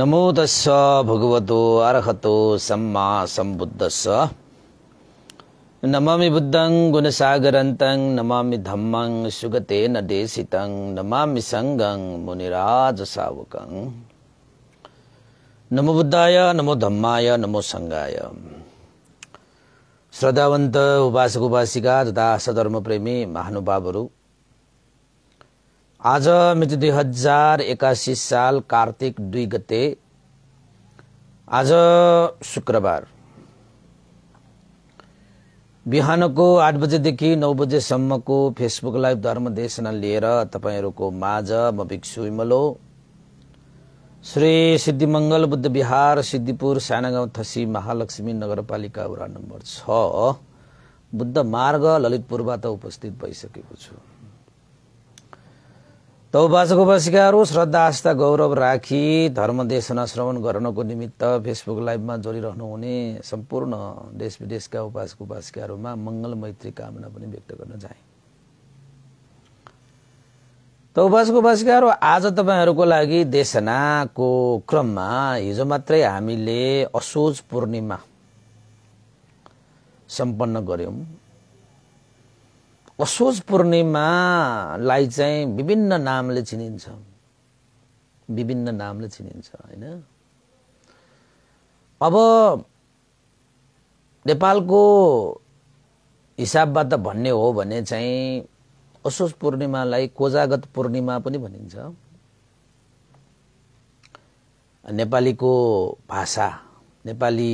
नमो तस्स भगवतो अर्हतो सम्मा सम्बुद्धस्स नमामि बुद्धं गुणसागरन्तं नमामि धम्मं सुगतेन देशितं नमामि सङ्गं मुनिराजसावकं नमो बुद्धाय नमो धम्माय नमो सङ्गाय श्रद्धावन्त उपासक उपासिका तथा सधर्मप्रेमी महानुभावहरू आज मिति दुई हजार एकासी साल कार्तिक दुई गते आज शुक्रबार बिहानको आठ बजेदेखि नौ बजेसम्मको फेसबुक लाइभ धर्म देशना लिएर तपाईँहरूको माझ म भिक्षु इमलो श्री सिद्धिमङ्गल बुद्ध विहार सिद्धिपुर सानागाउँ थसी महालक्ष्मी नगरपालिका वडा नम्बर छ बुद्ध मार्ग ललितपुरबाट उपस्थित भइसकेको छु तौबासको बसिकाहरू श्रद्धा आस्था गौरव राखी धर्मदेशना श्रवण गर्नको निमित्त फेसबुक लाइभमा जोडिरहनु हुने सम्पूर्ण देश विदेशका उपासक उपासिकाहरूमा मङ्गल मैत्री कामना पनि व्यक्त गर्न चाहे तौबासको उपासिकाहरू आज तपाईँहरूको लागि देशनाको क्रममा हिजो मात्रै हामीले असोज पूर्णिमा सम्पन्न गऱ्यौँ असोज पूर्णिमालाई चाहिँ विभिन्न नामले चिनिन्छ विभिन्न नामले चिनिन्छ होइन अब नेपालको हिसाबबाट भन्ने हो भने चाहिँ असोज पूर्णिमालाई कोजागत पूर्णिमा पनि भनिन्छ नेपालीको भाषा नेपाली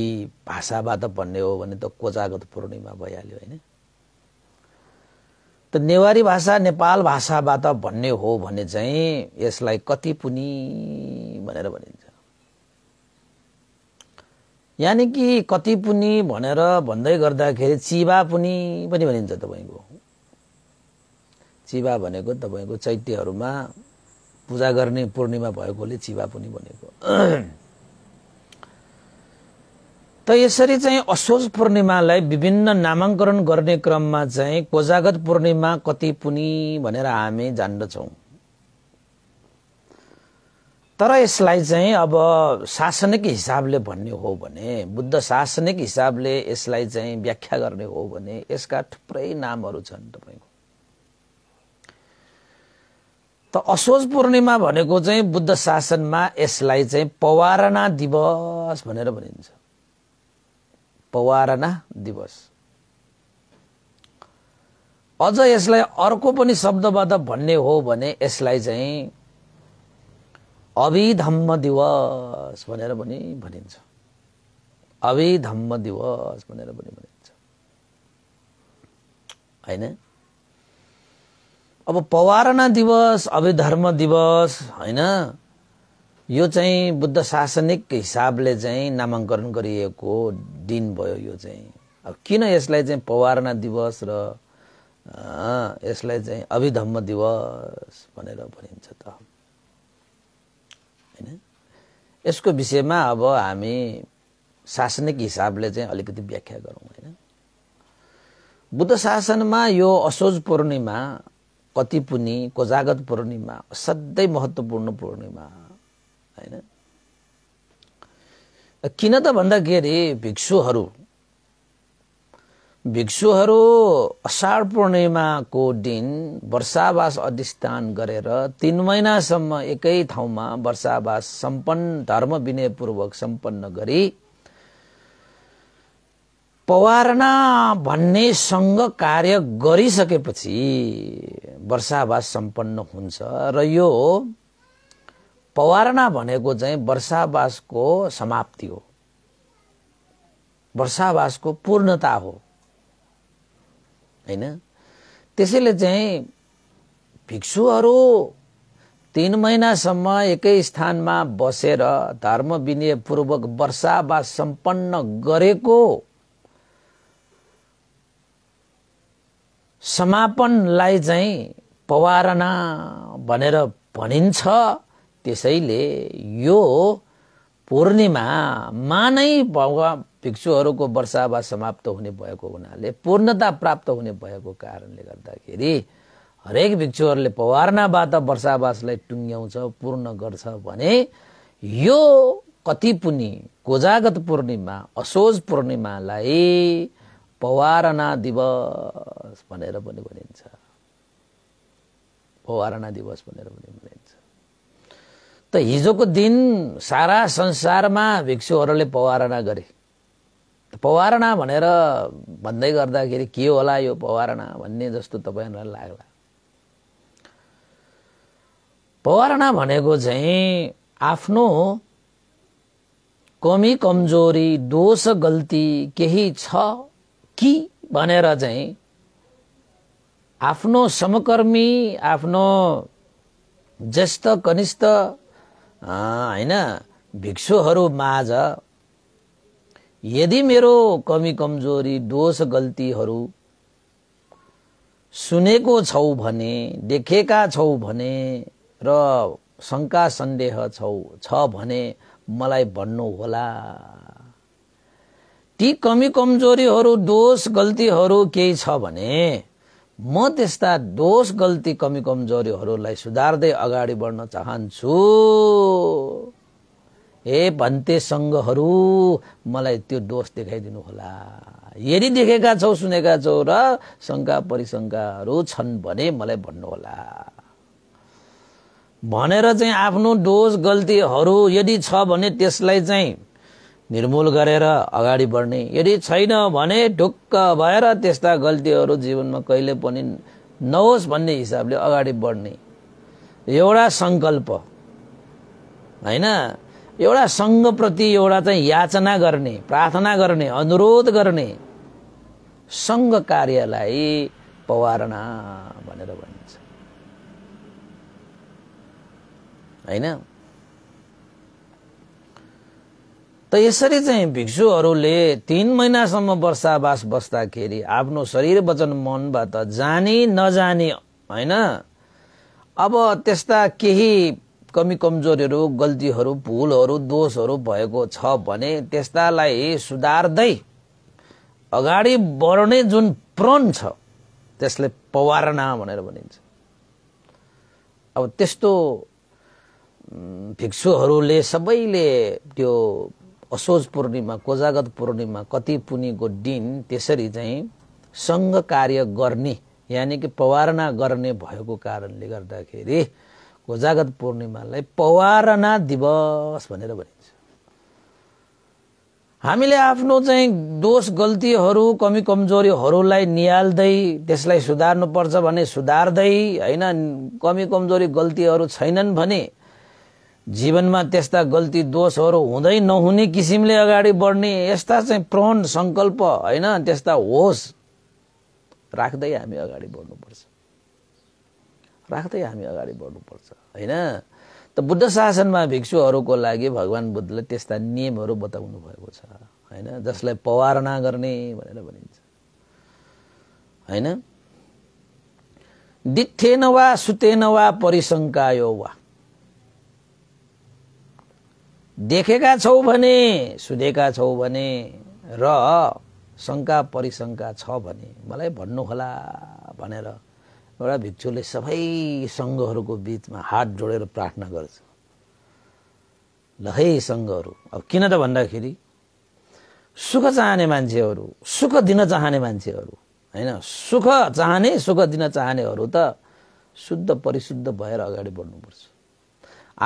भाषाबाट भन्ने हो भने त कोजागत पूर्णिमा भइहाल्यो होइन त नेवारी भाषा नेपाल भाषाबाट भन्ने हो भने चाहिँ यसलाई कति पुनि भनेर भनिन्छ यानि कि कति पुनि भनेर भन्दै गर्दाखेरि चिबा पुनि पनि भनिन्छ तपाईँको चिबा भनेको तपाईँको चैत्यहरूमा पूजा गर्ने पूर्णिमा भएकोले चिबा पनि भनेको त यसरी चाहिँ असोज पूर्णिमालाई विभिन्न नामाङ्करण गर्ने क्रममा चाहिँ कोजागत पूर्णिमा कति पुनि भनेर हामी जान्दछौँ तर यसलाई चाहिँ अब शासनिक हिसाबले भन्ने हो भने बुद्ध शासनिक हिसाबले यसलाई चाहिँ व्याख्या गर्ने हो भने यसका थुप्रै नामहरू छन् तपाईँको त असोज पूर्णिमा भनेको चाहिँ बुद्ध शासनमा यसलाई चाहिँ पवारणा दिवस भनेर भनिन्छ पवारना दिवस अझ यसलाई अर्को पनि शब्दबाट भन्ने हो भने यसलाई चाहिँ अभिधम्म दिवस भनेर पनि भनिन्छ अभिधम्म दिवस भनेर पनि भनिन्छ होइन अब पवारणा दिवस अभिधर्म दिवस होइन यो चाहिँ बुद्ध शासनिक हिसाबले चाहिँ नामाङ्करण गरिएको दिन भयो यो चाहिँ अब किन यसलाई चाहिँ पवारणा दिवस र यसलाई चाहिँ अभिधम्म दिवस भनेर भनिन्छ त होइन यसको विषयमा अब हामी शासनिक हिसाबले चाहिँ अलिकति व्याख्या गरौँ होइन बुद्ध शासनमा यो असोज पूर्णिमा कति पुनि कोजागत पूर्णिमा असाध्यै महत्त्वपूर्ण पूर्णिमा होइन किन त भन्दाखेरि भिक्षुहरू भिक्षुहरू असार पूर्णिमाको दिन वर्षावास अधिष्ठान गरेर तिन महिनासम्म एकै ठाउँमा वर्षावास सम्पन्न धर्म विनयपूर्वक सम्पन्न गरी पवारणा भन्ने सङ्घ कार्य गरिसकेपछि वर्षावास सम्पन्न हुन्छ र यो पवारना भनेको चाहिँ वर्षावासको समाप्ति हो वर्षावासको पूर्णता हो होइन त्यसैले चाहिँ भिक्षुहरू तिन महिनासम्म एकै स्थानमा बसेर धर्म विनयपूर्वक वर्षावास सम्पन्न गरेको समापनलाई चाहिँ पवारना भनेर भनिन्छ त्यसैले यो पूर्णिमा नै भगवा भिक्षुहरूको वा समाप्त हुने भएको हुनाले पूर्णता प्राप्त हुने भएको कारणले गर्दाखेरि हरेक भिक्षुहरूले पवारनाबाट वर्षावासलाई टुङ्ग्याउँछ पूर्ण गर्छ भने यो कति पुनि कोजागत पूर्णिमा असोज पूर्णिमालाई पवारना दिवस भनेर पनि भनिन्छ पवारना दिवस भनेर पनि भनिन्छ त हिजोको दिन सारा संसारमा भिक्षुहरूले पवारणा गरे पवारणा भनेर भन्दै गर्दाखेरि के होला यो पवारणा भन्ने जस्तो तपाईँहरूलाई लाग्ला पवारणा भनेको चाहिँ आफ्नो कमी कमजोरी दोष गल्ती केही छ कि भनेर चाहिँ आफ्नो समकर्मी आफ्नो ज्येष्ठ कनिष्ठ होइन माझ यदि मेरो कमी कमजोरी दोष गल्तीहरू सुनेको छौ भने देखेका छौ भने र शङ्का सन्देह छौ छ भने मलाई होला ती कमी कमजोरीहरू दोष गल्तीहरू केही छ भने म त्यस्ता दोष गल्ती कमी कमजोरीहरूलाई सुधार्दै अगाडि बढ्न चाहन्छु ए भन्ते सङ्घहरू मलाई त्यो दोष देखाइदिनु होला यदि देखेका छौ सुनेका छौ र शङ्का परिशङ्काहरू छन् भने मलाई भन्नुहोला भनेर चाहिँ आफ्नो दोष गल्तीहरू यदि छ भने त्यसलाई चाहिँ निर्मूल गरेर अगाडि बढ्ने यदि छैन भने ढुक्क भएर त्यस्ता गल्तीहरू जीवनमा कहिले पनि नहोस् भन्ने हिसाबले अगाडि बढ्ने एउटा सङ्कल्प होइन एउटा सङ्घप्रति एउटा चाहिँ याचना गर्ने प्रार्थना गर्ने अनुरोध गर्ने सङ्घ कार्यलाई पवारणा भनेर भनिन्छ होइन त यसरी चाहिँ भिक्षुहरूले तिन महिनासम्म वर्षावास बस्दाखेरि आफ्नो शरीर वचन मनबाट जानी नजानी होइन अब त्यस्ता केही कमी कमजोरीहरू गल्तीहरू भुलहरू दोषहरू भएको छ भने त्यस्तालाई सुधार्दै अगाडि बढ्ने जुन प्रण छ त्यसले पवारणा भनेर भनिन्छ अब त्यस्तो भिक्षुहरूले सबैले त्यो असोज पूर्णिमा कोजागत पूर्णिमा कति पुनिको दिन त्यसरी चाहिँ सङ्घ कार्य गर्ने यानि कि पवारना गर्ने भएको कारणले गर्दाखेरि कोजागत पूर्णिमालाई पवारना दिवस भनेर भनिन्छ हामीले आफ्नो चाहिँ दोष गल्तीहरू कमी कमजोरीहरूलाई निहाल्दै त्यसलाई सुधार्नुपर्छ भने सुधार्दै होइन कमी कमजोरी गल्तीहरू छैनन् भने जीवनमा त्यस्ता गल्ती दोषहरू हुँदै नहुने किसिमले अगाडि बढ्ने यस्ता चाहिँ प्रण सङ्कल्प होइन त्यस्ता होस् राख्दै हामी अगाडि बढ्नुपर्छ राख्दै हामी अगाडि बढ्नुपर्छ होइन त बुद्ध शासनमा भिक्षुहरूको लागि भगवान् बुद्धले त्यस्ता नियमहरू बताउनु भएको छ होइन जसलाई पवारणा गर्ने भनेर भनिन्छ होइन दिथेन वा सुतेन वा परिशङ्कायो वा देखेका छौ भने सुधेका छौ भने र शङ्का परिशङ्का छ भने मलाई भन्नुहोला भनेर एउटा भिक्षुले सबै सङ्घहरूको बिचमा हात जोडेर प्रार्थना गर्छ ल है सङ्घहरू अब किन त भन्दाखेरि सुख चाहने मान्छेहरू सुख दिन चाहने मान्छेहरू होइन सुख चाहने सुख दिन चाहनेहरू त शुद्ध परिशुद्ध भएर अगाडि बढ्नुपर्छ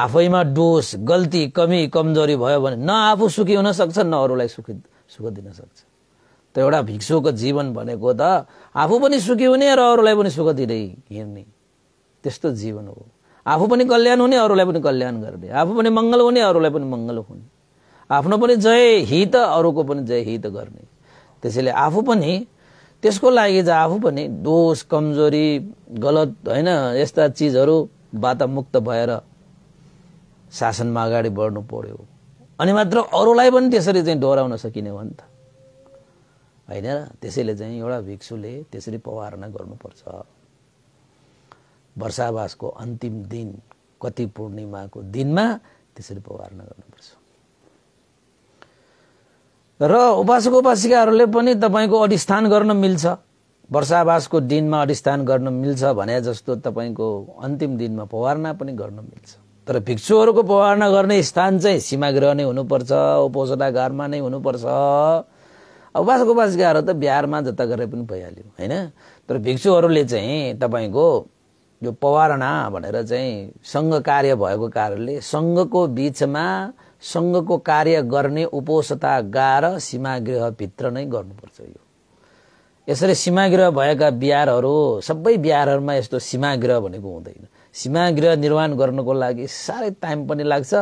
आफैमा दोष गल्ती कमी कमजोरी भयो भने न आफू सुखी हुन सक्छ न अरूलाई सुखी सुख दिन सक्छ त एउटा भिक्षुको जीवन भनेको त आफू पनि सुखी हुने र अरूलाई पनि सुख दिँदै हिँड्ने त्यस्तो जीवन हो आफू पनि कल्याण हुने अरूलाई पनि कल्याण गर्ने आफू पनि मङ्गल हुने अरूलाई पनि मङ्गल हुने आफ्नो पनि जय हित अरूको पनि जय हित गर्ने त्यसैले आफू पनि त्यसको लागि चाहिँ आफू पनि दोष कमजोरी गलत होइन यस्ता चिजहरूबाट मुक्त भएर शासनमा अगाडि बढ्नु पर्यो अनि मात्र अरूलाई पनि त्यसरी चाहिँ डोराउन सकिने हो नि त होइन त्यसैले चाहिँ एउटा भिक्षुले त्यसरी पवारणा गर्नुपर्छ वर्षावासको अन्तिम दिन कति पूर्णिमाको दिनमा त्यसरी पवारणा गर्नुपर्छ र उपासक उपासिकाहरूले पनि तपाईँको अधिष्ठान गर्न मिल्छ वर्षावासको दिनमा अधिष्ठान गर्न मिल्छ भने जस्तो तपाईँको अन्तिम दिनमा पवारणा पनि गर्न मिल्छ तर भिक्षुहरूको पवारणा गर्ने स्थान चाहिँ सीमागृह नै हुनुपर्छ उपोषणागारमा नै हुनुपर्छ अब बास गाह्रो त बिहारमा जता गरेर पनि भइहाल्यो होइन तर भिक्षुहरूले चाहिँ तपाईँको यो पवारणा भनेर चाहिँ सङ्घ कार्य भएको कारणले सङ्घको बिचमा सङ्घको कार्य गर्ने उपोषतागार सीमागृहभित्र नै गर्नुपर्छ यो यसरी सीमागृह भएका बिहारहरू सबै बिहारहरूमा यस्तो सीमागृह भनेको हुँदैन सीमा गृह निर्माण गर्नको लागि साह्रै टाइम पनि लाग्छ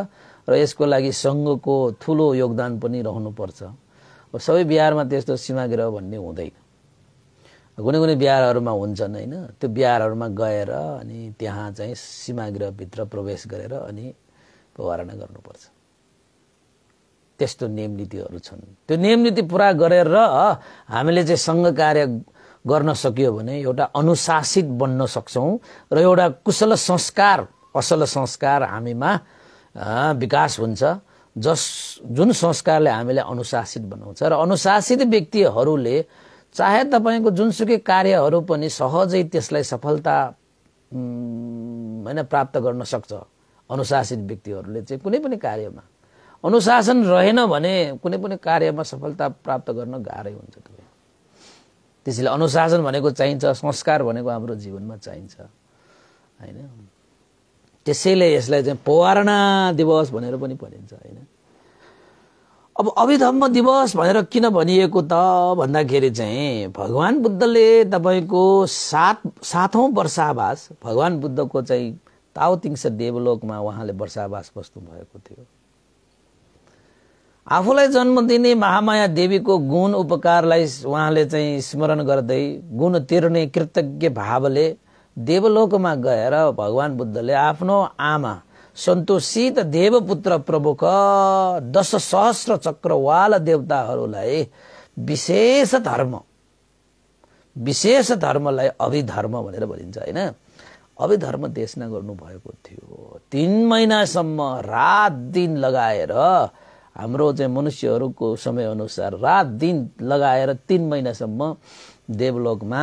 र यसको लागि सङ्घको ठुलो योगदान पनि रहनुपर्छ सबै बिहारमा त्यस्तो सीमा गृह भन्ने हुँदैन कुनै कुनै बिहारहरूमा हुन्छन् होइन त्यो बिहारहरूमा गएर अनि त्यहाँ चाहिँ सीमा गृहभित्र प्रवेश गरेर अनि पवारणा गर्नुपर्छ त्यस्तो नियम नीतिहरू छन् त्यो नियम नीति पुरा गरेर हामीले चाहिँ सङ्घ कार्य गर्न सकियो भने एउटा अनुशासित बन्न सक्छौँ र एउटा कुशल संस्कार असल संस्कार हामीमा विकास हुन्छ जस जुन संस्कारले हामीलाई अनुशासित बनाउँछ र अनुशासित व्यक्तिहरूले चाहे तपाईँको जुनसुकै कार्यहरू पनि सहजै त्यसलाई सफलता होइन प्राप्त गर्न सक्छ अनुशासित व्यक्तिहरूले चाहिँ कुनै पनि कार्यमा अनुशासन रहेन भने कुनै पनि कार्यमा सफलता प्राप्त गर्न गाह्रै हुन्छ त्यसैले अनुशासन भनेको चाहिन्छ संस्कार भनेको हाम्रो जीवनमा चाहिन्छ होइन त्यसैले यसलाई चाहिँ पवारणा दिवस भनेर पनि भनिन्छ होइन अब अभिधम्म दिवस भनेर किन भनिएको त भन्दाखेरि चाहिँ भगवान् बुद्धले तपाईँको सात सातौँ वर्षावास भगवान् बुद्धको चाहिँ ताउतिङ्स देवलोकमा उहाँले वर्षावास बस्नु भएको थियो आफूलाई जन्म दिने महामाया देवीको गुण उपकारलाई उहाँले चाहिँ स्मरण गर्दै गुण तिर्ने कृतज्ञ भावले देवलोकमा गएर भगवान् बुद्धले आफ्नो आमा सन्तोषित देवपुत्र प्रमुख दश सहस्र चक्रवाल देवताहरूलाई विशेष धर्म विशेष धर्मलाई अभिधर्म भनेर भनिन्छ होइन अभिधर्म देशना गर्नुभएको थियो तिन महिनासम्म रात दिन लगाएर हाम्रो चाहिँ मनुष्यहरूको समयअनुसार रात दिन लगाएर तिन महिनासम्म देवलोकमा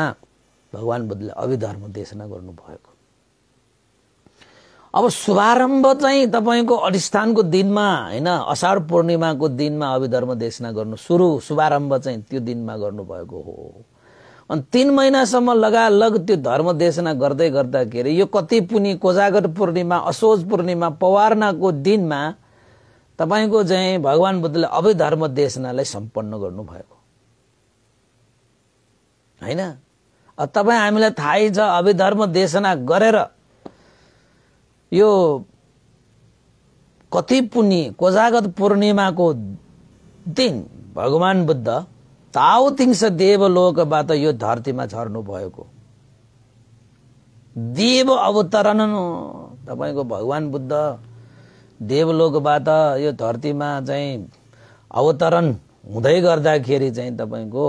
भगवान् बुद्धले अभिधर्म देशना गर्नुभएको अब शुभारम्भ चाहिँ तपाईँको अधिष्ठानको दिनमा होइन असार पूर्णिमाको दिनमा अभिधर्म देशना गर्नु सुरु शुभारम्भ चाहिँ त्यो दिनमा गर्नुभएको हो अनि तिन महिनासम्म लगालग त्यो धर्म देशना गर्दै गर्दाखेरि यो कति पुनि कोजागर पूर्णिमा असोज पूर्णिमा पवारनाको दिनमा तपाईँको चाहिँ भगवान् बुद्धले अवै धर्म देशनालाई सम्पन्न गर्नुभएको होइन तपाईँ हामीलाई थाहै छ अवै धर्म देशना गरेर यो कति पुण्य कोजागत पूर्णिमाको दिन भगवान् बुद्ध ताउतिङ्स देवलोकबाट यो धरतीमा झर्नु भएको देव अवतरण तपाईँको भगवान् बुद्ध देवलोकबाट यो धरतीमा चाहिँ अवतरण हुँदै गर्दाखेरि चाहिँ तपाईँको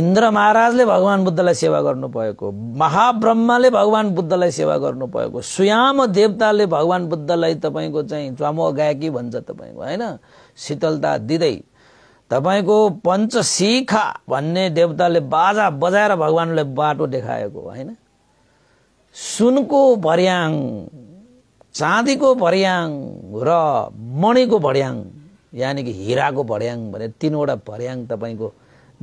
इन्द्र महाराजले भगवान् बुद्धलाई सेवा गर्नु भएको महाब्रह्मले भगवान् बुद्धलाई सेवा गर्नु भएको सुयाम देवताले भगवान् बुद्धलाई तपाईँको चाहिँ च्वामो गायकी भन्छ तपाईँको होइन शीतलता दिँदै तपाईँको पञ्चशिखा भन्ने देवताले बाजा बजाएर भगवान्लाई बाटो देखाएको होइन सुनको भर्याङ चाँदीको भर्याङ र मणिको भर्याङ यानि कि हिराको भर्याङ भने तिनवटा भर्याङ तपाईँको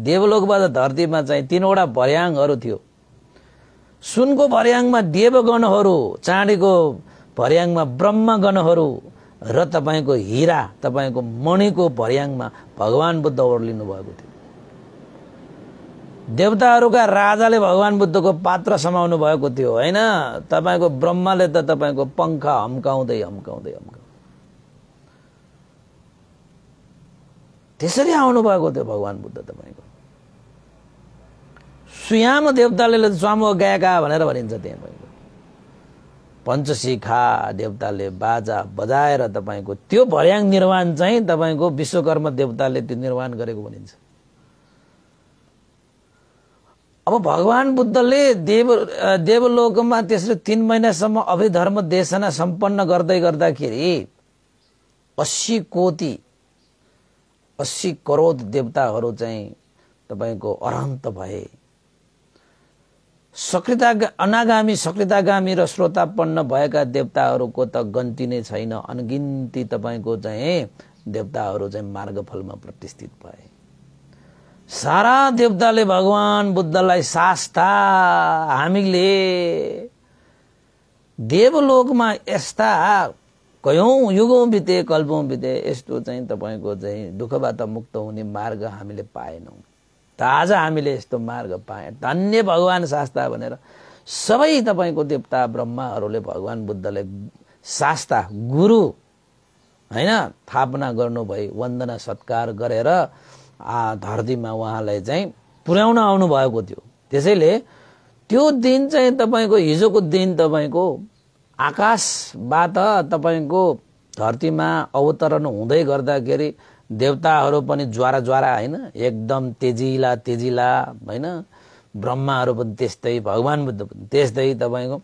देवलोकबाट धरतीमा चाहिँ तिनवटा भर्याङहरू थियो सुनको भर्याङमा देवगणहरू चाँडीको भर्याङमा ब्रह्मगणहरू र तपाईँको हिरा तपाईँको मणिको भर्याङमा भगवान् बुद्ध ओर्लिनु भएको थियो देवताहरूका राजाले भगवान् बुद्धको पात्र समाउनु भएको थियो होइन तपाईँको ब्रह्माले त तपाईँको पङ्खा हम्काउँदै हम्काउँदै हम्काउ त्यसरी भएको थियो भगवान् बुद्ध तपाईँको सुयाम देवताले स्वामु गाएका भनेर भनिन्छ त्यहाँ तपाईँको पञ्चशिखा देवताले बाजा बजाएर तपाईँको त्यो भर्याङ निर्माण चाहिँ तपाईँको विश्वकर्म देवताले त्यो निर्माण गरेको भनिन्छ अब भगवान् बुद्धले देव देवलोकमा त्यसले तिन महिनासम्म अभिधर्म देशना सम्पन्न गर्दै गर्दाखेरि अस्सी कोटी अस्सी करोड देवताहरू चाहिँ तपाईँको अरन्त भए सकृता अनागामी सकृतागामी र श्रोतापन्न भएका देवताहरूको त गन्ती नै छैन अनगिन्ती तपाईँको चाहिँ देवताहरू चाहिँ मार्गफलमा प्रतिष्ठित भए सारा देवताले भगवान बुद्धलाई सास्ता हामीले देवलोकमा यस्ता कयौँ युगौँ बिते कल्पौँ बिते यस्तो चाहिँ तपाईँको चाहिँ दुःखबाट मुक्त हुने मार्ग हामीले पाएनौँ त आज हामीले यस्तो मार्ग पाएँ धन्य भगवान् शास्ता भनेर सबै तपाईँको देवता ब्रह्माहरूले भगवान् बुद्धले शास्ता गुरु होइन थापना गर्नुभयो वन्दना सत्कार गरेर धरतीमा उहाँलाई चाहिँ पुर्याउन आउनुभएको थियो त्यसैले त्यो दिन चाहिँ तपाईँको हिजोको दिन तपाईँको आकाशबाट तपाईँको धरतीमा अवतरण हुँदै गर्दाखेरि देवताहरू पनि ज्वारा ज्वारा होइन एकदम तेजिला तेजिला होइन ब्रह्माहरू पनि त्यस्तै भगवान् बुद्ध पनि त्यस्तै तपाईँको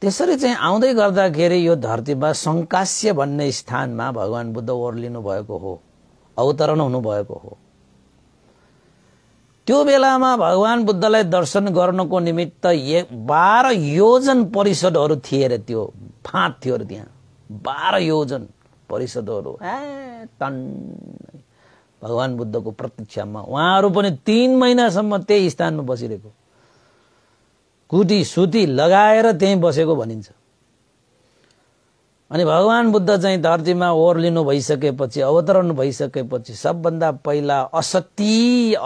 त्यसरी चाहिँ आउँदै गर्दाखेरि यो धरतीमा शङ्कास्य भन्ने स्थानमा भगवान् बुद्ध ओर्लिनु भएको हो अवतरण हुनुभएको हो त्यो बेलामा भगवान् बुद्धलाई दर्शन गर्नको निमित्त बाह्र योजन परिषदहरू थिए अरे त्यो फाँट थियो अरे त्यहाँ बाह्र योजन परिषदहरू ए तन्न भगवान् बुद्धको प्रतीक्षामा उहाँहरू पनि तिन महिनासम्म त्यही स्थानमा बसिरहेको कुटी सुती लगाएर त्यहीँ बसेको भनिन्छ अनि भगवान् बुद्ध चाहिँ धरतीमा ओर्लिनु भइसकेपछि अवतरण भइसकेपछि सबभन्दा पहिला असती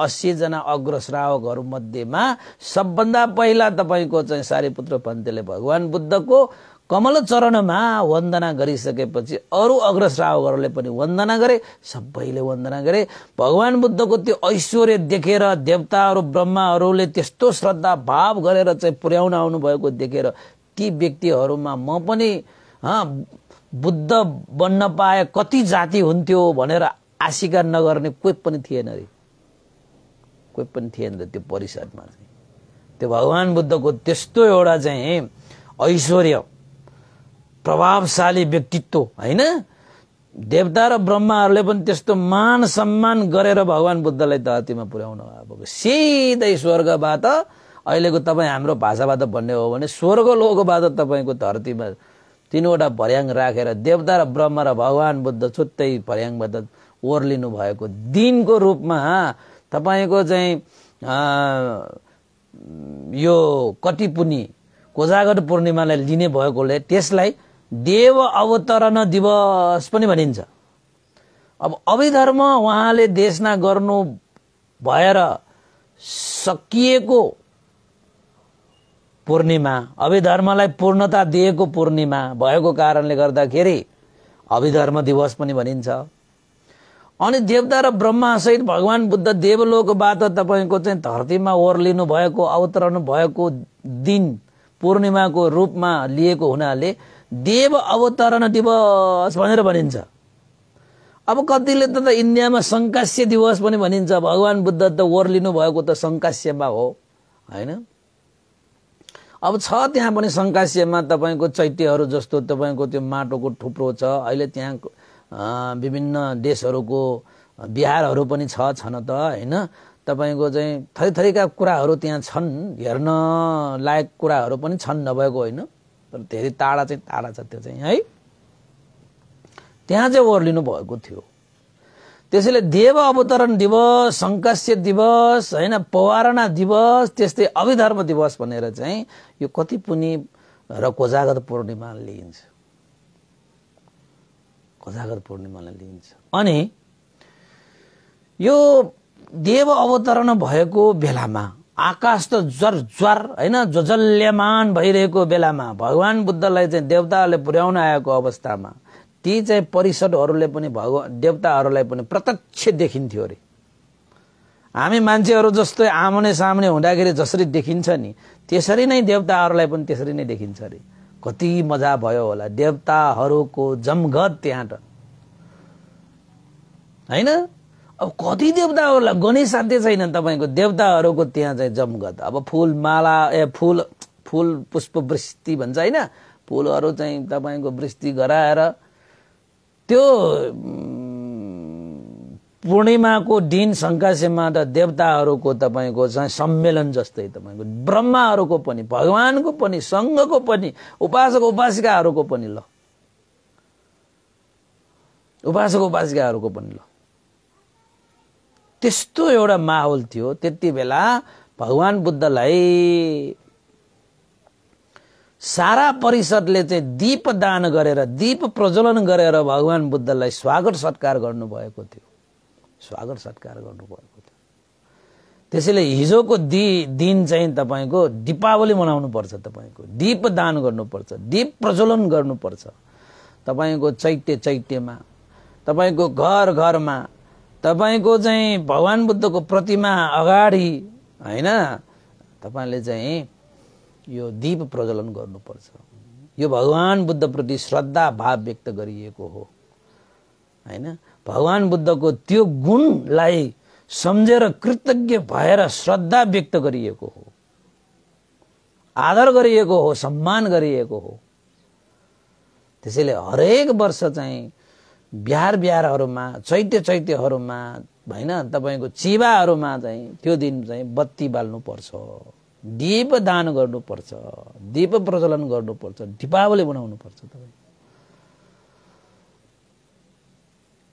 अस्सीजना अग्रश्रावकहरूमध्येमा सबभन्दा पहिला तपाईँको चाहिँ सारीपुत्र पन्तले भगवान् बुद्धको कमल चरणमा वन्दना गरिसकेपछि अरू अग्रश्रावकहरूले पनि वन्दना गरे सबैले वन्दना गरे भगवान् बुद्धको त्यो ऐश्वर्य देखेर देवताहरू ब्रह्माहरूले त्यस्तो श्रद्धा भाव गरेर चाहिँ पुर्याउन आउनुभएको देखेर ती व्यक्तिहरूमा म पनि बुद्ध बन्न पाए कति जाति हुन्थ्यो भनेर आशिका नगर्ने कोही पनि थिएन अरे कोही पनि थिएन र त्यो परिषदमा चाहिँ त्यो भगवान् बुद्धको त्यस्तो एउटा चाहिँ ऐश्वर्य प्रभावशाली व्यक्तित्व होइन देवता र ब्रह्माहरूले पनि त्यस्तो मान सम्मान गरेर भगवान् बुद्धलाई धरतीमा पुर्याउनु भएको सिधै स्वर्गबाट अहिलेको तपाईँ हाम्रो भाषाबाट भन्ने हो भने स्वर्ग लोकबाट तपाईँको धरतीमा तिनवटा भर्याङ राखेर रा, देवता र ब्रह्म र भगवान् बुद्ध छुट्टै भर्याङबाट ओर्लिनु भएको दिनको रूपमा तपाईँको चाहिँ यो कटिपुनि कोजागर पूर्णिमालाई लिने भएकोले त्यसलाई देव अवतरण दिवस पनि भनिन्छ अब अभिधर्म उहाँले देशना गर्नु भएर सकिएको पूर्णिमा अभिधर्मलाई पूर्णता दिएको पूर्णिमा भएको कारणले गर्दाखेरि अभिधर्म दिवस पनि भनिन्छ अनि देवता र ब्रह्मासहित भगवान् बुद्ध देवलोकबाट तपाईँको चाहिँ धरतीमा ओर्लिनु भएको अवतरण भएको दिन पूर्णिमाको रूपमा लिएको हुनाले देव अवतरण दिवस भनेर भनिन्छ अब कतिले त इन्डियामा सङ्कास्य दिवस पनि भनिन्छ भगवान् बुद्ध त ओर्लिनु भएको त सङ्कास्यमा हो होइन अब छ त्यहाँ पनि सङ्कासिएमा तपाईँको चैत्यहरू जस्तो तपाईँको त्यो माटोको थुप्रो छ अहिले त्यहाँ विभिन्न देशहरूको बिहारहरू पनि छ छन त होइन तपाईँको चाहिँ थरी थरीका कुराहरू त्यहाँ छन् हेर्न लायक कुराहरू पनि छन् नभएको होइन तर धेरै टाढा चाहिँ टाढा छ त्यो चाहिँ है त्यहाँ चाहिँ ओर्लिनु भएको थियो त्यसैले देव अवतरण दिवस शङ्कास्य दिवस होइन पवारणा दिवस त्यस्तै अभिधर्म दिवस भनेर चाहिँ यो कति पुनि र कोजागत पूर्णिमा लिइन्छ कोजागत पूर्णिमालाई लिइन्छ अनि यो देव अवतरण भएको बेलामा आकाश त ज्वर ज्वर होइन जजल्यमान भइरहेको बेलामा भगवान बुद्धलाई चाहिँ देवताले पुर्याउन आएको अवस्थामा ती चाहिँ परिषदहरूले पनि भगवान देवताहरूलाई पनि प्रत्यक्ष देखिन्थ्यो अरे हामी मान्छेहरू जस्तै आमने सामने हुँदाखेरि जसरी देखिन्छ नि त्यसरी नै देवताहरूलाई पनि त्यसरी नै देखिन्छ अरे कति मजा भयो होला देवताहरूको जमघत त्यहाँ त होइन अब कति देवताहरूलाई साध्य छैन तपाईँको देवताहरूको त्यहाँ चाहिँ जमघत अब फुल माला ए फुल फुल पुष्प वृष्टि भन्छ होइन फुलहरू चाहिँ तपाईँको वृष्टि गराएर त्यो पूर्णिमाको दिन शङ्कासेमा त देवताहरूको तपाईँको चाहिँ सम्मेलन जस्तै तपाईँको ब्रह्माहरूको पनि भगवानको पनि सङ्घको पनि उपासक उपासिकाहरूको पनि ल उपासक उपासिकाहरूको पनि ल त्यस्तो एउटा माहौल थियो त्यति बेला भगवान् बुद्धलाई सारा परिषदले चाहिँ दीप दान गरेर दीप प्रज्वलन गरेर भगवान् बुद्धलाई स्वागत सत्कार गर्नुभएको थियो स्वागत सत्कार गर्नुभएको थियो त्यसैले हिजोको दि दिन चाहिँ तपाईँको दिपावली मनाउनुपर्छ तपाईँको दीप दान गर्नुपर्छ दीप प्रज्वलन गर्नुपर्छ तपाईँको चैत्य चैत्यमा तपाईँको घर घरमा तपाईँको चाहिँ भगवान् बुद्धको प्रतिमा अगाडि होइन तपाईँले चाहिँ यो दीप प्रज्वलन गर्नुपर्छ यो भगवान् बुद्धप्रति श्रद्धा भाव व्यक्त गरिएको हो होइन भगवान् बुद्धको त्यो गुणलाई सम्झेर कृतज्ञ भएर श्रद्धा व्यक्त गरिएको हो आदर गरिएको हो सम्मान गरिएको हो त्यसैले हरेक वर्ष चाहिँ बिहार बिहारहरूमा चैत्य चैत्यहरूमा होइन तपाईँको चिवाहरूमा चाहिँ त्यो दिन चाहिँ बत्ती बाल्नुपर्छ दान गर्नुपर्छ दीप प्रज्वलन गर्नुपर्छ दिपावली मनाउनुपर्छ तपाईँ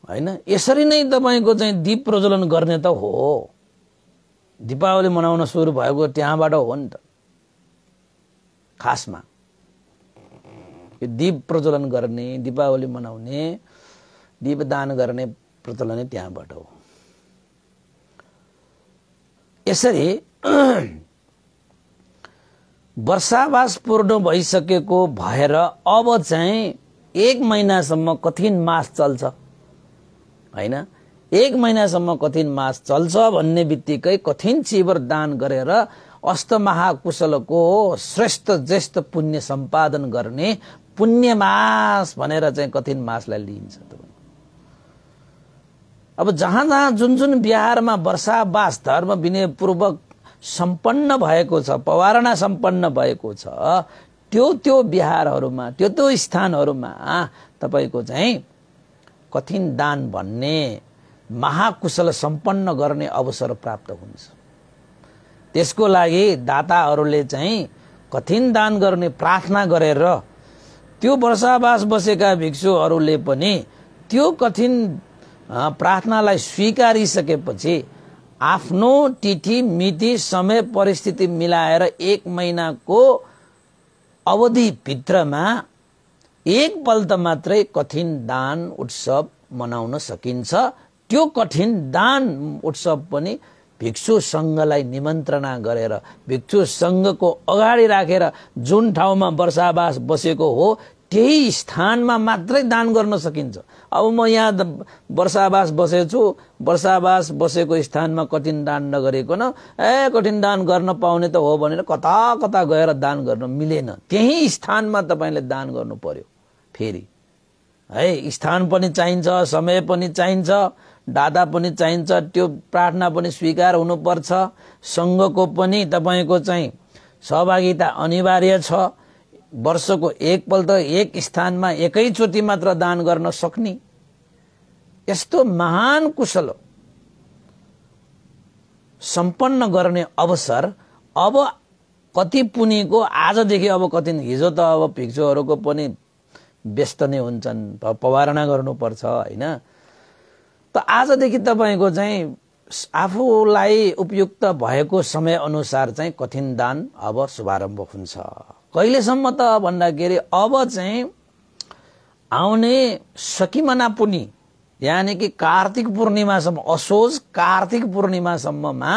होइन यसरी नै तपाईँको चाहिँ दीप प्रज्वलन गर्ने त हो दीपावली मनाउन सुरु भएको त्यहाँबाट हो नि त खासमा यो दीप प्रज्वलन गर्ने दिपावली मनाउने दान गर्ने प्रचलनै त्यहाँबाट हो यसरी वर्षावास पूर्ण भइसकेको भएर अब चाहिँ एक महिनासम्म कठिन मास चल्छ होइन एक महिनासम्म कठिन मास चल्छ भन्ने बित्तिकै कठिन चिवर दान गरेर महाकुशलको श्रेष्ठ ज्येष्ठ पुण्य सम्पादन गर्ने पुण्य मास भनेर चाहिँ कठिन मासलाई लिइन्छ अब जहाँ जहाँ जुन जुन बिहारमा वर्षावास धर्म विनयपूर्वक सम्पन्न भएको छ पवारणा सम्पन्न भएको छ त्यो त्यो बिहारहरूमा त्यो त्यो स्थानहरूमा तपाईँको चाहिँ कठिन दान भन्ने महाकुशल सम्पन्न गर्ने अवसर प्राप्त हुन्छ त्यसको लागि दाताहरूले चाहिँ कठिन दान गर्ने प्रार्थना गरेर त्यो वर्षावास बसेका भिक्षुहरूले पनि त्यो कठिन प्रार्थनालाई स्वीकारिसकेपछि आफ्नो तिथि मिति समय परिस्थिति मिलाएर एक महिनाको अवधिभित्रमा एकपल्ट मात्रै कठिन दान उत्सव मनाउन सकिन्छ त्यो कठिन दान उत्सव पनि भिक्षु सङ्घलाई निमन्त्रणा गरेर भिक्षु सङ्घको अगाडि राखेर जुन ठाउँमा वर्षावास बसेको हो त्यही स्थानमा मात्रै दान गर्न सकिन्छ अब म यहाँ वर्षावास बसेछु वर्षावास बसेको स्थानमा कठिन दान नगरिकन ए कठिन दान गर्न पाउने त हो भनेर कता कता गएर दान गर्न मिलेन त्यही स्थानमा तपाईँले दान गर्नु पर्यो फेरि है स्थान पनि चाहिन्छ समय पनि चाहिन्छ दादा पनि चाहिन्छ त्यो प्रार्थना पनि स्वीकार हुनुपर्छ सङ्घको पनि तपाईँको चाहिँ सहभागिता अनिवार्य छ वर्षको एकपल्ट एक स्थानमा एकैचोटि मात्र दान गर्न सक्ने यस्तो महान कुशल सम्पन्न गर्ने अवसर अब कति पुनीको आजदेखि अब कति हिजो त अब भिक्षुहरूको पनि व्यस्त नै हुन्छन् पवारणा गर्नुपर्छ होइन त आजदेखि तपाईँको चाहिँ आफूलाई उपयुक्त भएको समयअनुसार चाहिँ कठिन दान अब शुभारम्भ हुन्छ कहिलेसम्म त भन्दाखेरि अब चाहिँ आउने सकिमना पुनि यानि कि कार्तिक पूर्णिमासम्म असोज कार्तिक पूर्णिमासम्ममा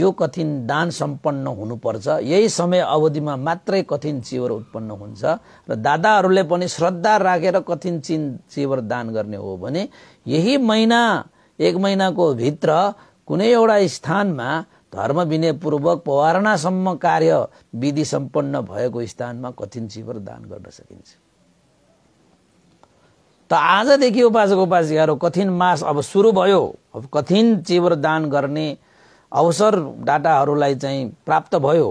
यो कठिन दान सम्पन्न हुनुपर्छ यही समय अवधिमा मात्रै कठिन चिवर उत्पन्न हुन्छ र दादाहरूले पनि श्रद्धा राखेर रा कठिन चिन चिवर दान गर्ने हो भने यही महिना एक महिनाको भित्र कुनै एउटा स्थानमा धर्म विनयपूर्वक पवारणासम्म कार्य विधि सम्पन्न भएको स्थानमा कठिन शिविर दान गर्न सकिन्छ त आजदेखि उपासक उपासिकाहरू कठिन मास अब सुरु भयो अब कठिन चिवर दान गर्ने अवसर डाटाहरूलाई चाहिँ प्राप्त भयो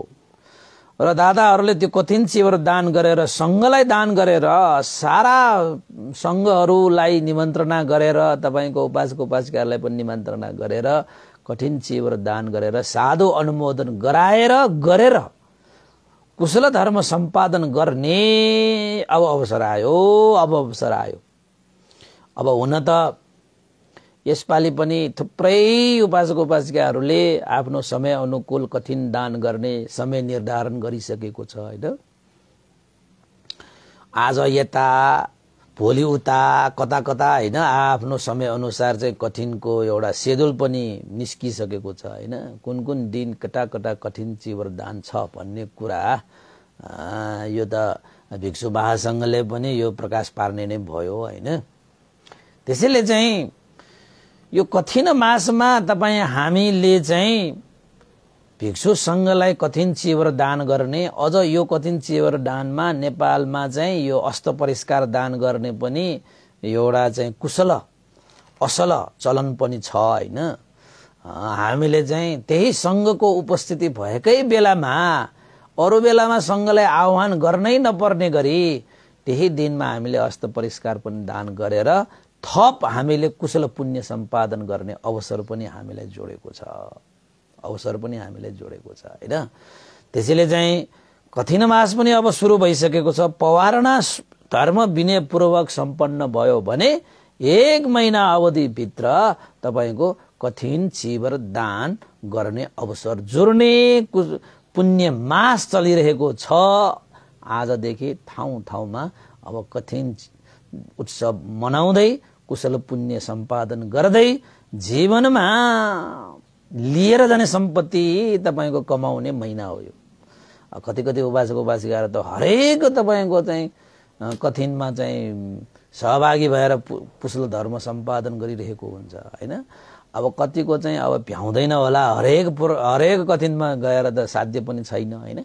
र दादाहरूले त्यो कठिन चिवर दान गरेर सङ्घलाई दान गरेर सारा सङ्घहरूलाई निमन्त्रणा गरेर तपाईँको उपासक उपासिकाहरूलाई पनि निमन्त्रणा गरेर कठिन चिवर दान गरेर साधु अनुमोदन गराएर गरेर कुशल धर्म सम्पादन गर्ने अब अवसर आयो अब अवसर आयो अब हुन त यसपालि पनि थुप्रै उपासक उपासिकाहरूले आफ्नो समय अनुकूल कठिन दान गर्ने समय निर्धारण गरिसकेको छ होइन आज यता भोलि उता कता कता होइन आआफ्नो समयअनुसार चाहिँ कठिनको एउटा सेड्युल पनि निस्किसकेको छ होइन कुन कुन दिन कता कता कठिन चिवरदान छ भन्ने कुरा यो त भिक्षु महासङ्घले पनि यो प्रकाश पार्ने नै भयो होइन त्यसैले चाहिँ यो कठिन मासमा तपाईँ हामीले चाहिँ भिक्षु सङ्घलाई कठिन चिवर दान गर्ने अझ यो कठिन चिवर दानमा नेपालमा चाहिँ यो अस्त परिष्कार दान गर्ने पनि एउटा चाहिँ कुशल असल चलन पनि छ होइन हामीले चाहिँ त्यही सङ्घको उपस्थिति भएकै बेलामा अरू बेलामा सङ्घलाई आह्वान गर्नै नपर्ने गरी त्यही दिनमा हामीले अस्त परिष्कार पनि दान गरेर थप हामीले कुशल पुण्य सम्पादन गर्ने अवसर पनि हामीलाई जोडेको छ अवसर पनि हामीले जोडेको छ होइन त्यसैले चाहिँ कठिन मास पनि अब सुरु भइसकेको छ पवारणा धर्म विनयपूर्वक सम्पन्न भयो भने एक महिना अवधिभित्र तपाईँको कठिन चिबर दान गर्ने अवसर जोड्ने पुण्य मास चलिरहेको छ आजदेखि ठाउँ ठाउँमा अब कठिन उत्सव मनाउँदै कुशल पुण्य सम्पादन गर्दै जीवनमा लिएर जाने सम्पत्ति तपाईँको कमाउने महिना हो यो कति कति उपासक गएर त हरेक तपाईँको चाहिँ कथिनमा चाहिँ सहभागी भएर पु धर्म सम्पादन गरिरहेको हुन्छ होइन अब कतिको चाहिँ अब भ्याउँदैन होला हरेक पुर हरेक कथिनमा गएर त साध्य पनि छैन होइन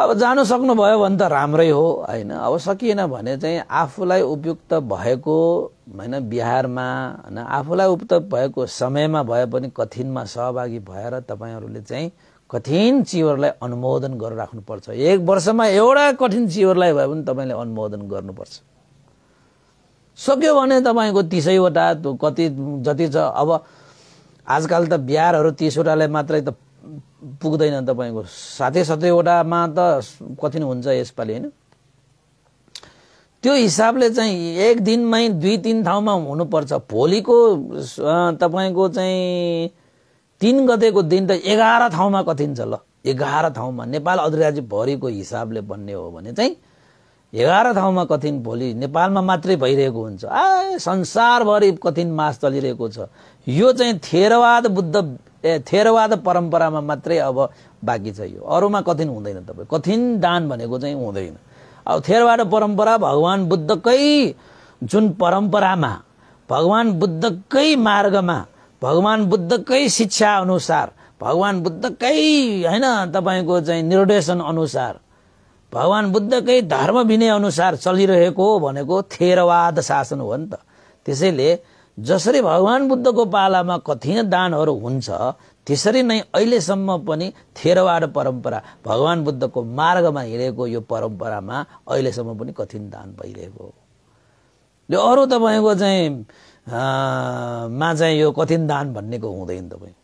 अब जानु सक्नुभयो भने त राम्रै हो होइन अब सकिएन भने चाहिँ आफूलाई उपयुक्त भएको होइन बिहारमा होइन आफूलाई उप भएको समयमा भए पनि कठिनमा सहभागी भएर तपाईँहरूले चाहिँ कठिन चिवरलाई अनुमोदन गरेर राख्नुपर्छ एक वर्षमा एउटा कठिन चिवरलाई भए पनि तपाईँले अनुमोदन गर्नुपर्छ सक्यो भने तपाईँको तिसैवटा कति जति छ अब आजकल त बिहारहरू तिसवटालाई मात्रै त पुग्दैन तपाईँको साथै सतैवटामा त कठिन हुन्छ यसपालि होइन त्यो हिसाबले चाहिँ एक दिनमै दुई तिन ठाउँमा हुनुपर्छ भोलिको तपाईँको चाहिँ तिन गतेको दिन त एघार ठाउँमा कथिन्छ ल एघार ठाउँमा नेपाल अधिराज्यभरिको हिसाबले भन्ने हो भने चाहिँ एघार ठाउँमा कथिन भोलि नेपालमा मात्रै भइरहेको हुन्छ आ संसारभरि कथिन मास चलिरहेको छ यो चाहिँ थेरवाद बुद्ध ए थेरवाद परम्परामा मात्रै अब बाँकी छ यो अरूमा कथिन हुँदैन तपाईँ कथिन दान भनेको चाहिँ हुँदैन अब थेरवाद परम्परा भगवान् बुद्धकै जुन परम्परामा भगवान बुद्धकै मार्गमा भगवान् बुद्धकै शिक्षा अनुसार भगवान् बुद्धकै होइन तपाईँको चाहिँ निर्देशन अनुसार भगवान् बुद्धकै धर्म विनय अनुसार चलिरहेको भनेको थेरवाद शासन हो नि त त्यसैले जसरी भगवान् बुद्धको पालामा कठिन दानहरू हुन्छ त्यसरी नै अहिलेसम्म पनि थेरवाड परम्परा भगवान् बुद्धको मार्गमा हिँडेको यो परम्परामा अहिलेसम्म पनि कठिन दान भइरहेको यो अरू तपाईँको चाहिँ मा चाहिँ यो कठिन दान भन्नेको हुँदैन तपाईँ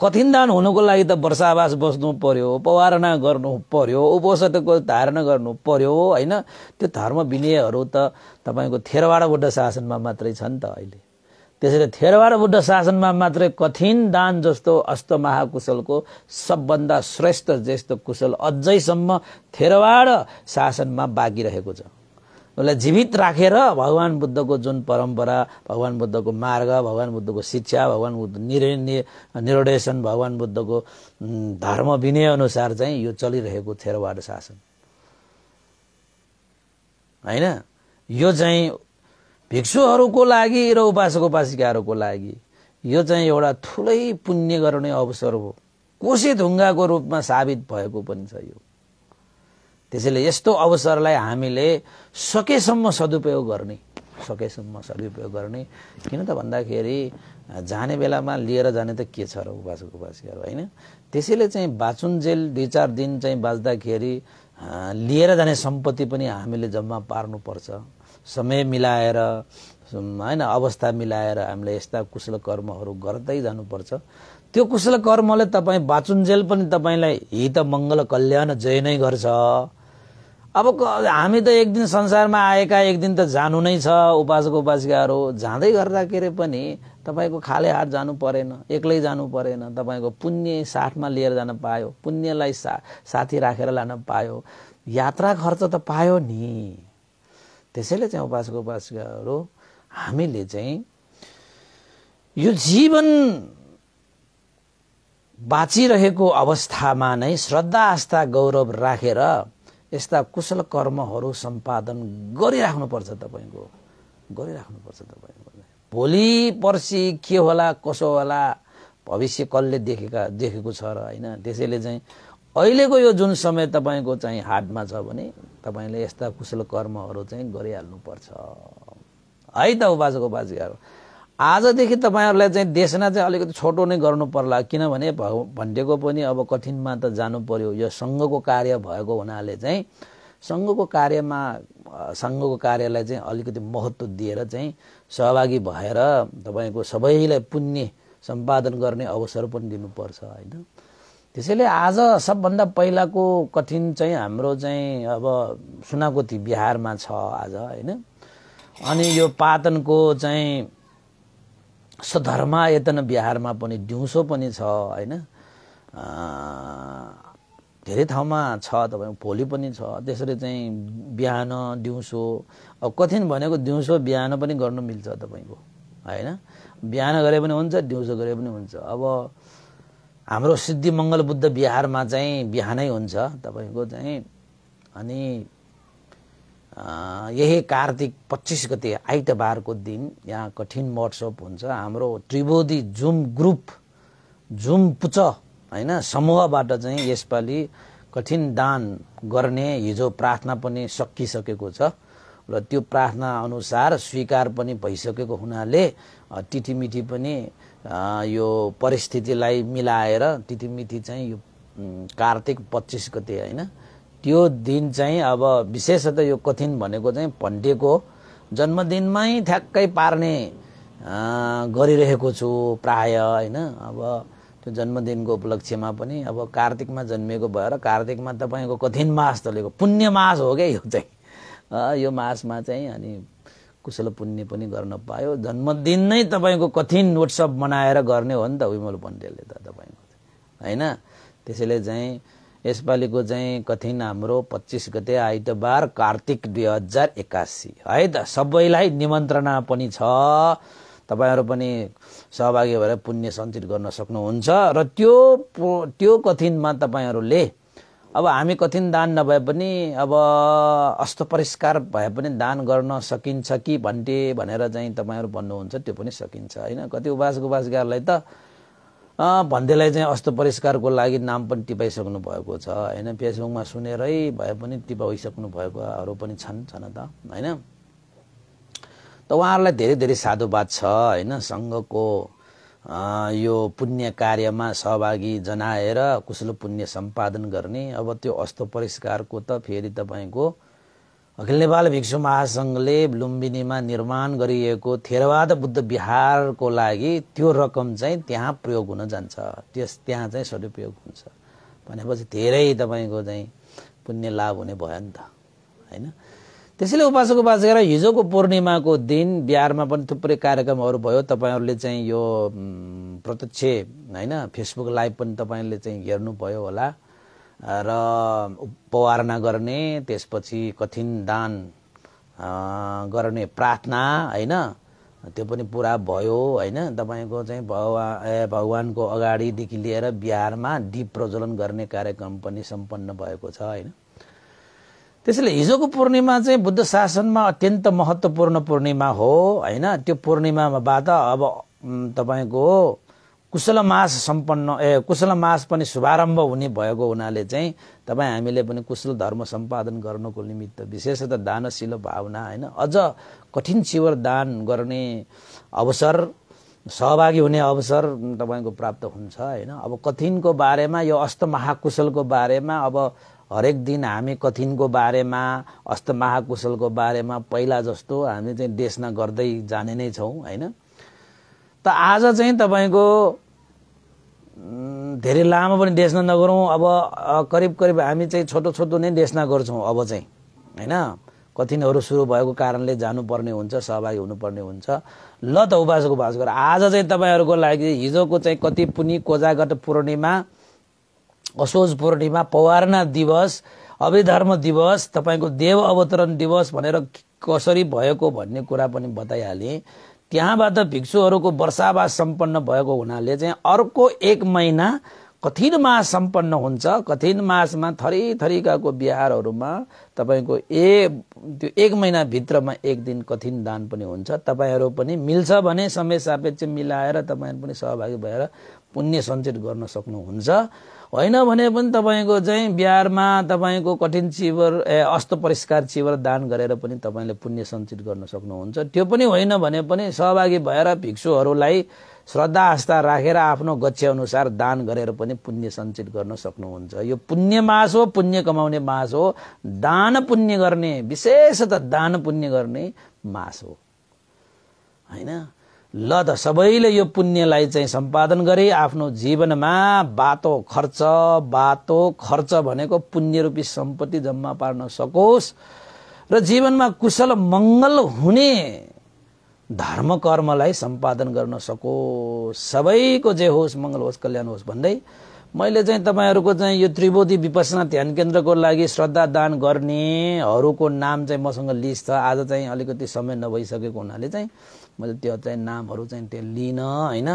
कठिन दान हुनुको लागि त वर्षावास बस्नु पर्यो पवारणा गर्नु पर्यो उपसतको धारणा गर्नु पर्यो होइन त्यो धर्म विनयहरू त तपाईँको बुद्ध शासनमा मात्रै छ नि त अहिले त्यसैले थेरवार बुद्ध शासनमा मात्रै कठिन दान जस्तो अस्त महाकुशलको सबभन्दा श्रेष्ठ जस्तो कुशल अझैसम्म थेरवाड शासनमा बाँकी रहेको छ उसलाई जीवित राखेर रा भगवान् बुद्धको जुन परम्परा भगवान् बुद्धको मार्ग भगवान् बुद्धको शिक्षा भगवान् बुद्ध निर्देशन भगवान् बुद्धको धर्म विनय अनुसार चाहिँ यो चलिरहेको थेरवाड शासन होइन यो चाहिँ भिक्षुहरूको लागि र उपासक उपासिकाहरूको लागि यो चाहिँ एउटा ठुलै पुण्य गर्ने अवसर हो कोशी ढुङ्गाको रूपमा साबित भएको पनि छ यो त्यसैले यस्तो अवसरलाई हामीले सकेसम्म सदुपयोग गर्ने सकेसम्म सदुपयोग गर्ने किन त भन्दाखेरि जाने बेलामा लिएर जाने त के छ र उपासक उपासिकाहरू होइन त्यसैले चाहिँ बाचुन्जेल दुई चार दिन चाहिँ बाँच्दाखेरि लिएर जाने सम्पत्ति पनि हामीले जम्मा पार्नुपर्छ समय मिलाएर होइन अवस्था मिलाएर हामीले यस्ता कुशल कर्महरू गर्दै जानुपर्छ त्यो कुशल कर्मले तपाईँ बाचुन्जेल पनि तपाईँलाई हित मङ्गल कल्याण जय नै गर्छ अब हामी त एक दिन संसारमा आएका एक दिन त जानु नै छ उपासक उपासिकाहरू जाँदै गर्दाखेरि पनि तपाईँको खाले हात जानु परेन एक्लै जानु परेन तपाईँको पुण्य साथमा लिएर जान पायो पुण्यलाई सा साथी राखेर लान पायो यात्रा खर्च त पायो नि त्यसैले चाहिँ उपासक उपासिकाहरू हामीले चाहिँ यो जीवन बाँचिरहेको अवस्थामा नै श्रद्धा आस्था गौरव राखेर रा, यस्ता कुशल कर्महरू सम्पादन गरिराख्नुपर्छ तपाईँको गरिराख्नुपर्छ तपाईँको भोलि पर्सि के होला कसो होला भविष्य कसले देखेका देखेको छ र होइन त्यसैले चाहिँ अहिलेको यो जुन समय तपाईँको चाहिँ हातमा छ भने तपाईँले यस्ता कुशल कर्महरू चाहिँ गरिहाल्नुपर्छ है त उपासक उपासिकाहरू आजदेखि तपाईँहरूलाई चाहिँ देशना चाहिँ अलिकति छोटो नै गर्नु पर्ला किनभने भन्डेको पनि अब कठिनमा त जानु पर्यो यो सङ्घको कार्य भएको हुनाले चाहिँ सङ्घको कार्यमा सङ्घको कार्यलाई चाहिँ अलिकति महत्त्व दिएर चाहिँ सहभागी भएर तपाईँको सबैलाई पुण्य सम्पादन गर्ने अवसर पनि दिनुपर्छ होइन त्यसैले आज सबभन्दा पहिलाको कठिन चाहिँ हाम्रो चाहिँ अब सुनाकोती बिहारमा छ आज होइन अनि यो पातनको चाहिँ सधर्मायतन बिहारमा पनि दिउँसो पनि छ होइन धेरै ठाउँमा छ तपाईँ भोलि पनि छ त्यसरी चाहिँ बिहान दिउँसो अब कठिन भनेको दिउँसो बिहान पनि गर्नु मिल्छ तपाईँको होइन बिहान गरे पनि हुन्छ दिउँसो गरे पनि हुन्छ अब हाम्रो सिद्धिमङ्गल बुद्ध बिहारमा चाहिँ बिहानै हुन्छ तपाईँको चाहिँ अनि यही कार्तिक पच्चिस गते आइतबारको दिन यहाँ कठिन महोत्सव हुन्छ हाम्रो त्रिवोदी जुम ग्रुप जुम पुच होइन समूहबाट चाहिँ यसपालि कठिन दान गर्ने हिजो प्रार्थना पनि सकिसकेको छ र त्यो प्रार्थना अनुसार स्वीकार पनि भइसकेको हुनाले टिटिमिटी पनि यो परिस्थितिलाई मिलाएर तिथिमिति चाहिँ यो कार्तिक पच्चिस गते होइन त्यो दिन चाहिँ अब विशेषतः यो कथिन भनेको चाहिँ भन्टेको जन्मदिनमै ठ्याक्कै पार्ने गरिरहेको छु प्राय होइन अब त्यो जन्मदिनको उपलक्ष्यमा पनि अब कार्तिकमा जन्मिएको भएर कार्तिकमा तपाईँको कठिन मास तपाईँको पुण्य मास हो क्या यो चाहिँ यो मासमा चाहिँ अनि कुशल पुण्य पनि गर्न पायो जन्मदिन नै तपाईँको कठिन उत्सव मनाएर गर्ने हो नि त विमल पण्डेलले त तपाईँको होइन त्यसैले चाहिँ यसपालिको चाहिँ कठिन हाम्रो पच्चिस गते आइतबार कार्तिक दुई हजार एक्कासी है त सबैलाई निमन्त्रणा पनि छ तपाईँहरू पनि सहभागी भएर पुण्य सञ्चित गर्न सक्नुहुन्छ र त्यो त्यो कथिनमा तपाईँहरूले अब हामी कठिन दान नभए पनि अब अस्त परिष्कार भए पनि दान गर्न सकिन्छ कि भन्टे भनेर चाहिँ तपाईँहरू भन्नुहुन्छ त्यो पनि सकिन्छ होइन कति उपास उपासकारलाई त भन्देलाई चाहिँ अस्त परिष्कारको लागि नाम पनि टिपाइसक्नु भएको छ होइन फेसबुकमा सुनेरै भए पनि टिपाइसक्नु भएकोहरू पनि छन् छन त होइन त उहाँहरूलाई धेरै धेरै साधुवाद छ होइन सङ्घको यो पुण्य कार्यमा सहभागी जनाएर कुशल पुण्य सम्पादन गर्ने अब त्यो अस्त परिष्कारको त फेरि तपाईँको अखिल नेपाल भिक्षु महासङ्घले लुम्बिनीमा निर्माण गरिएको थेरवाद बुद्ध विहारको लागि त्यो रकम चाहिँ त्यहाँ प्रयोग हुन जान्छ त्यस त्यहाँ चाहिँ सदुपयोग हुन्छ भनेपछि धेरै तपाईँको चाहिँ पुण्य लाभ हुने भयो नि त होइन त्यसैले उपासक गरेर हिजोको पूर्णिमाको दिन बिहारमा पनि थुप्रै कार्यक्रमहरू भयो तपाईँहरूले चाहिँ यो प्रत्यक्ष होइन फेसबुक लाइभ पनि तपाईँले चाहिँ हेर्नुभयो होला र पवारणा गर्ने त्यसपछि कठिन दान गर्ने प्रार्थना होइन त्यो पनि पुरा भयो होइन तपाईँको चाहिँ भगवा ए भगवान्को अगाडिदेखि लिएर बिहारमा दीप प्रज्वलन गर्ने कार्यक्रम पनि सम्पन्न भएको छ होइन त्यसैले हिजोको पूर्णिमा चाहिँ बुद्ध शासनमा अत्यन्त महत्त्वपूर्ण पूर्णिमा हो होइन त्यो पूर्णिमाबाट अब तपाईँको कुशल मास सम्पन्न ए कुशल मास पनि शुभारम्भ हुने भएको हुनाले चाहिँ तपाईँ हामीले पनि कुशल धर्म सम्पादन गर्नुको निमित्त विशेषतः दानशील भावना होइन अझ कठिन शिवर दान गर्ने अवसर सहभागी हुने अवसर तपाईँको प्राप्त हुन्छ होइन अब कठिनको बारेमा यो अस्त महाकुशलको बारेमा अब हरेक दिन हामी कथिनको बारेमा अस्त महाकुशलको बारेमा पहिला जस्तो हामी चाहिँ देशना गर्दै जाने नै छौँ होइन त आज चाहिँ तपाईँको धेरै लामो पनि देशना नगरौँ अब करिब करिब हामी चाहिँ छोटो छोटो नै देशना गर्छौँ अब चाहिँ होइन कथिनहरू सुरु भएको कारणले जानुपर्ने हुन्छ सहभागी हुनुपर्ने हुन्छ ल त उपासको उपास गर आज चाहिँ तपाईँहरूको लागि हिजोको चाहिँ कति पुनि कोजागत पूर्णिमा असोज पूर्णिमा पवारना दिवस अभिधर्म दिवस तपाईँको देव अवतरण दिवस भनेर कसरी भएको भन्ने कुरा पनि बताइहाले त्यहाँबाट भिक्षुहरूको वर्षावास सम्पन्न भएको हुनाले चाहिँ अर्को एक महिना कठिन मास सम्पन्न हुन्छ कठिन मासमा थरी थरीकाको बिहारहरूमा तपाईँको ए त्यो एक महिनाभित्रमा एक दिन कठिन दान पनि हुन्छ तपाईँहरू पनि मिल्छ भने समय सापेक्ष मिलाएर तपाईँहरू पनि सहभागी भएर पुण्य सञ्चित गर्न सक्नुहुन्छ होइन भने पनि तपाईँको चाहिँ बिहारमा तपाईँको कठिन चिवर ए अस्त परिष्कार चिवर दान गरेर पनि तपाईँले पुण्य सञ्चित गर्न सक्नुहुन्छ त्यो पनि होइन भने पनि सहभागी भएर भिक्षुहरूलाई श्रद्धा आस्था राखेर आफ्नो अनुसार दान गरेर पनि पुण्य सञ्चित गर्न सक्नुहुन्छ यो पुण्य मास हो पुण्य कमाउने मास हो दान पुण्य गर्ने विशेषतः दान पुण्य गर्ने मास हो होइन ल त सबैले यो पुण्यलाई चाहिँ सम्पादन गरे आफ्नो जीवनमा बातो खर्च बातो खर्च भनेको पुण्य रूपी सम्पत्ति जम्मा पार्न सकोस् र जीवनमा कुशल मङ्गल हुने धर्म कर्मलाई सम्पादन गर्न सकोस् सबैको जे होस् मङ्गल होस् कल्याण होस् भन्दै मैले चाहिँ तपाईँहरूको चाहिँ यो त्रिभोधी विपसना ध्यान केन्द्रको लागि श्रद्धा दान गर्नेहरूको नाम चाहिँ मसँग लिस्ट छ आज चाहिँ अलिकति समय नभइसकेको हुनाले चाहिँ मैले त्यो चाहिँ नामहरू चाहिँ त्यो लिन होइन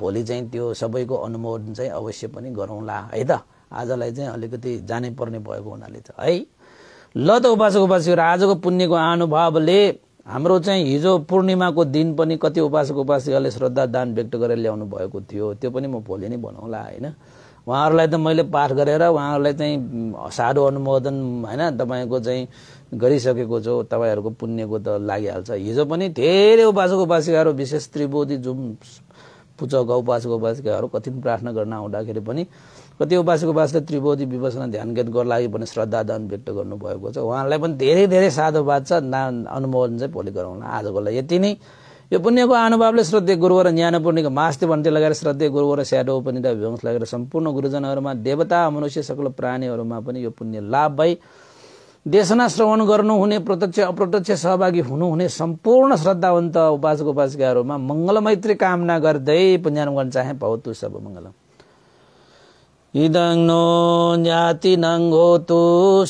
भोलि चाहिँ त्यो सबैको अनुमोदन चाहिँ अवश्य पनि गरौँला है त आजलाई चाहिँ अलिकति जानै पर्ने भएको हुनाले त है ल त उपासक उपासीहरू आजको पुण्यको अनुभवले हाम्रो चाहिँ हिजो पूर्णिमाको दिन पनि कति उपासक उपासिकाले श्रद्धा दान व्यक्त गरेर ल्याउनु भएको थियो त्यो पनि म भोलि नै भनौँला होइन उहाँहरूलाई त मैले पाठ गरेर उहाँहरूलाई चाहिँ साह्रो अनुमोदन होइन तपाईँको चाहिँ गरिसकेको छु तपाईँहरूको पुण्यको त लागिहाल्छ हिजो पनि धेरै उपासक उपासिकाहरू विशेष त्रिबोधी जुम पुचक उपासक उपासिकाहरू कठिन प्रार्थना गर्न आउँदाखेरि पनि कति कतिवासीको उपासले त्रिभोधी विवसना ध्यान ज्ञान लागि लागि श्रद्धा दान व्यक्त गर्नुभएको छ उहाँलाई पनि धेरै धेरै साधुवाद छ ना अनुमोदन चाहिँ भोलि आजको लागि यति नै यो पुण्यको अनुभवले श्रद्धेय गुरुव र ज्ञान पूर्णिको मास्ति भन्थे लगाएर श्रद्धेय गुरुव र स्याडो उपनिता विवंश लगाएर सम्पूर्ण गुरुजनहरूमा देवता मनुष्य सकल प्राणीहरूमा पनि यो पुण्य लाभ भई देशना श्रवण गर्नुहुने प्रत्यक्ष अप्रत्यक्ष सहभागी हुनुहुने सम्पूर्ण श्रद्धावन्त उपासक उपासिकाहरूमा मङ्गलमैत्री कामना गर्दै पुण्यान गर्न चाहे भौतु सब मङ्गलम इदं नो ज्ञातिनङ्घोतु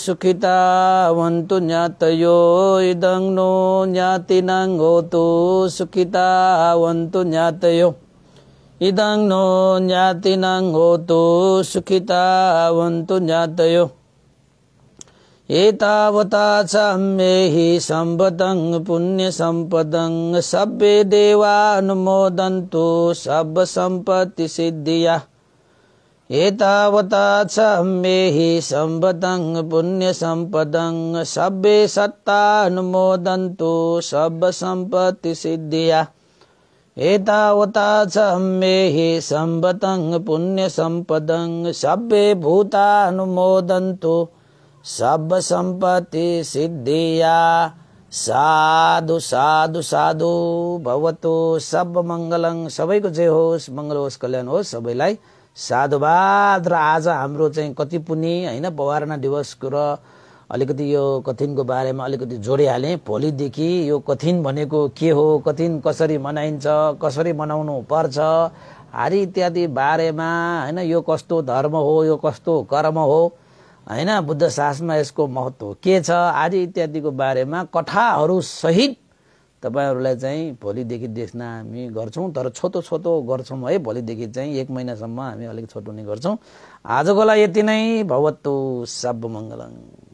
सुखितावन्तु ज्ञातयो इदं नो ज्ञातिनङ्घोतु सुखितावन्तु ज्ञातयो इदं नो ज्ञातिनङ्घोतु सुखितावन्तु ज्ञातयो एतावता च मे हि सम्पदं पुण्यसम्पदं सभ्ये देवानुमोदन्तु सर्वसम्पत्तिसिद्धिया एतावता छ मेहि सम्पदं पुण्यसम्पदं सभ्ये सत्तानुमोदन्तु सिद्धिया एतावता छ मेहि भूता पुण्यसम्पदं सभ्ये भूतानुमोदन्तु सिद्धिया साधु साधु साधु भवतु सब मङ्गलङ सबैको जय होस् मङ्गल होस् कल्याण होस् सबैलाई साधुवाद र आज हाम्रो चाहिँ कति पनि होइन पवारणा दिवसको र अलिकति यो कथिनको बारेमा अलिकति जोडिहालेँ भोलिदेखि यो कथिन भनेको के हो कथिन कसरी मनाइन्छ कसरी मनाउनु पर्छ आदि इत्यादि बारेमा होइन यो कस्तो धर्म हो यो कस्तो कर्म हो होइन बुद्ध शास्त्रमा यसको महत्त्व के छ आदि इत्यादिको बारेमा कथाहरूसहित तपाईँहरूलाई चाहिँ भोलिदेखि देख्न हामी गर्छौँ तर छोटो छोटो गर्छौँ है भोलिदेखि चाहिँ एक महिनासम्म हामी अलिक छोटो नै गर्छौँ आजको लागि यति नै भवत्तो सब मङ्गलङ